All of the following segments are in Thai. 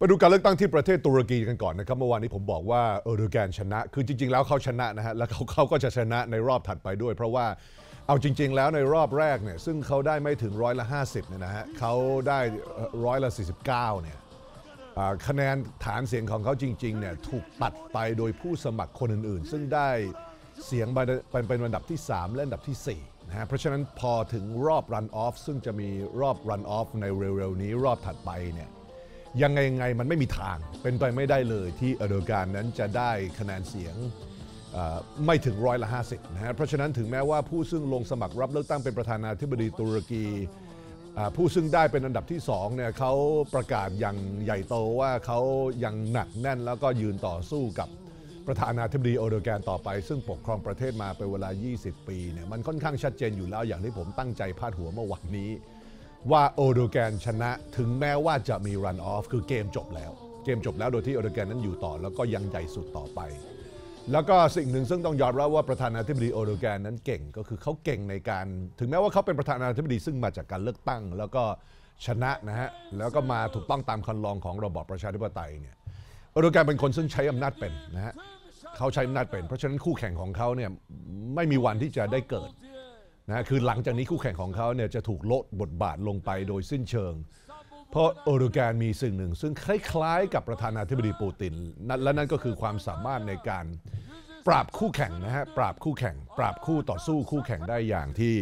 ไปดูการเลือกตั้งที่ประเทศตุรกีกันก่อนนะครับเมื่อวานนี้ผมบอกว่าเออร์แกนชนะ คือจริงๆแล้วเขาชนะนะฮะ แล้วเขาเขาก็จะชนะในรอบถัดไปด้วย เพราะว่าเอาจริงๆแล้วในรอบแรกเนี่ยซึ่งเขาได้ไม่ถึงร้อยละ 50เนี่ยนะฮะ เขาได้ร้อยละ 49เนี่ยคะแนนฐานเสียงของเขาจริงๆเนี่ยถูกตัดไปโดยผู้สมัครคนอื่นๆ ซึ่งได้เสียงเป็นเป็นอันดับที่3และอันดับที่4นะฮะเพราะฉะนั้นพอถึงรอบรันออฟซึ่งจะมีรอบรันออฟในเร็วๆนี้รอบถัดไปเนี่ยยังไงไงมันไม่มีทางเป็นไปไม่ได้เลยที่อเดอการนั้นจะได้คะแนนเสียงไม่ถึงร้อยละห้าสิบนะฮะเพราะฉะนั้นถึงแม้ว่าผู้ซึ่งลงสมัครรับเลือกตั้งเป็นประธานาธิบดีตุรกีผู้ซึ่งได้เป็นอันดับที่2เนี่ยเขาประกาศอย่างใหญ่โตว่าเขายังหนักแน่นแล้วก็ยืนต่อสู้กับประธานาธิบดีโอเดแกนต่อไปซึ่งปกครองประเทศมาเป็นเวลา 20 ปีเนี่ยมันค่อนข้างชัดเจนอยู่แล้วอย่างที่ผมตั้งใจพาดหัวเมื่อวันนี้ว่าโอโดแกนชนะถึงแม้ว่าจะมีรันออฟคือเกมจบแล้ว เกมจบแล้วโดยที่โอโดแกนนั้นอยู่ต่อ แล้วก็ยังใหญ่สุดต่อไป แล้วก็สิ่งหนึ่งซึ่งต้องยอมรับว่าประธานาธิบดีโอโดแกนนั้นเก่งก็คือเขาเก่งในการ ถึงแม้ว่าเขาเป็นประธานาธิบดีซึ่งมาจากการเลือกตั้ง แล้วก็ชนะนะฮะแล้วก็มาถูกต้องตามคันลองของระบอบประชาธิปไตยเนี่ยโอโดแกนเป็นคนซึ่งใช้อำนาจเป็นนะฮะเขาใช้อำนาจเป็น เพราะฉะนั้นคู่แข่งของเขาเนี่ยไม่มีวันที่จะได้เกิดนะคือหลังจากนี้คู่แข่งของเขาเนี่ยจะถูกลดบทบาทลงไปโดยสิ้นเชิง เพราะโอรูกานมีสิ่งหนึ่ง ซึ่งคล้าย ๆ กับประธานาธิบดีปูตินและนั่นก็คือความสามารถในการปราบคู่แข่งนะฮะปราบคู่แข่ง ปราบคู่ต่อสู้คู่แข่งได้อย่างที่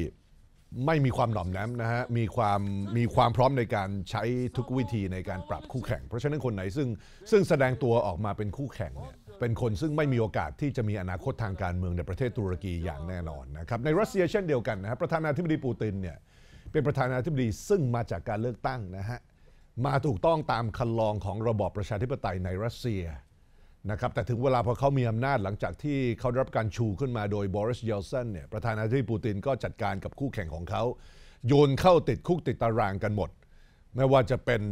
ไม่มีความหน่อมแนมนะฮะมีความมีความพร้อมในการใช้ทุกวิธีในการปรับคู่แข่ง เพราะฉะนั้นคนไหนซึ่งซึ่งแสดงตัวออกมาเป็นคู่แข่งเนี่ยเป็นคนซึ่งไม่มีโอกาสที่จะมีอนาคตทางการเมืองในประเทศตุรกีอย่างแน่นอนนะครับในรัสเซียเช่นเดียวกันนะครับประธานาธิบดีปูตินเนี่ยเป็นประธานาธิบดีซึ่งมาจากการเลือกตั้งนะฮะมาถูกต้องตามคันลองของระบอบประชาธิปไตยในรัสเซียนะครับแต่ถึงเวลาพอเขามีอำนาจหลังจากที่เขาได้รับการชูขึ้นมาโดยบอริสเยลซันเนี่ยประธานาธิบดีปูตินก็จัดการกับคู่แข่งของเขาโยนเข้าติดคุกติดตารางกันหมด ไม่ว่าจะเป็น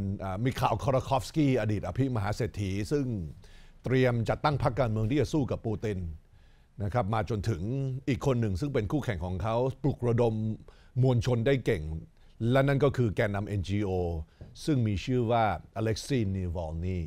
มิคาลคอร์คอฟสกี้อดีตอภิมหาเศรษฐีซึ่งเตรียมจัดตั้งพรรคการเมืองที่จะสู้กับปูตินนะครับมาจนถึงอีกคนหนึ่งซึ่งเป็นคู่แข่งของเขาปลุกระดมมวลชนได้เก่ง และนั่นก็คือแกนนำ NGO ซึ่งมีชื่อว่าอเล็กซีนีวอลนี